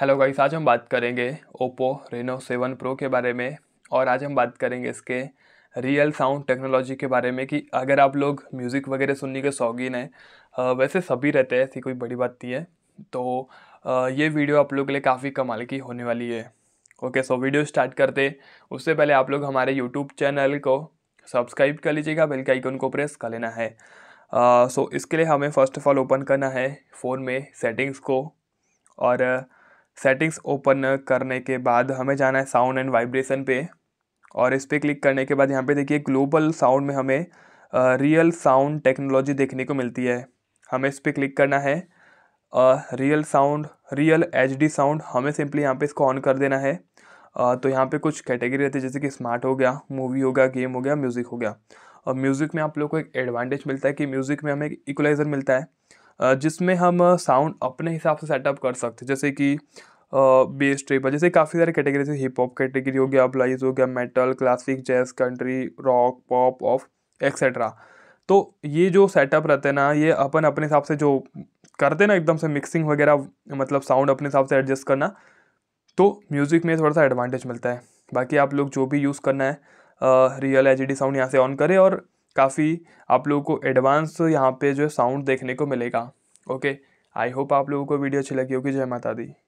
hello guys आज हम बात करेंगे ओप्पो रेनो सेवन प्रो के बारे में और आज हम बात करेंगे इसके रियल साउंड टेक्नोलॉजी के बारे में कि अगर आप लोग म्यूज़िक वगैरह सुनने के शौकीन हैं वैसे सभी रहते हैं ऐसी कोई बड़ी बात नहीं है तो ये वीडियो आप लोग के लिए काफ़ी कमाल की होने वाली है ओके सो वीडियो स्टार्ट करते उससे पहले आप लोग हमारे यूट्यूब चैनल को सब्सक्राइब कर लीजिएगा बेल के आइकन को प्रेस कर लेना है सो uh, so, इसके लिए हमें फ़र्स्ट ऑफ ऑल ओपन करना है फ़ोन में सेटिंग्स को और uh, सेटिंग्स ओपन करने के बाद हमें जाना है साउंड एंड वाइब्रेशन पे और इस पर क्लिक करने के बाद यहाँ पे देखिए ग्लोबल साउंड में हमें रियल साउंड टेक्नोलॉजी देखने को मिलती है हमें इस पर क्लिक करना है real sound real H sound हमें सिंपली यहाँ पे इसको ऑन कर देना है uh, तो यहाँ पे कुछ कैटेगरी रहती है जैसे कि स्मार्ट हो गया मूवी हो गया गेम हो गया म्यूज़िक हो गया और म्यूज़िक में आप लोग को एक एडवांटेज मिलता है कि म्यूज़िक में हमें एक इक्वलाइज़र मिलता है जिसमें हम साउंड अपने हिसाब से सेटअप कर सकते हैं जैसे कि बेस ट्रिप है जैसे काफ़ी सारे कैटेगरीज हिप हॉप कैटेगरी हो गया ब्लाइज हो गया metal classic jazz country rock pop of etcetera तो ये जो सेटअप रहते हैं ना ये अपन अपने हिसाब से जो करते ना एकदम से मिक्सिंग वगैरह मतलब साउंड अपने हिसाब से एडजस्ट करना तो म्यूज़िक में थोड़ा सा एडवांटेज मिलता है बाकी आप लोग जो भी यूज़ करना है रियल एच डी साउंड यहाँ से ऑन करें और काफ़ी आप लोगों को एडवांस यहाँ पे जो है साउंड देखने को मिलेगा ओके आई होप आप लोगों को वीडियो अच्छी लगी होगी जय माता दी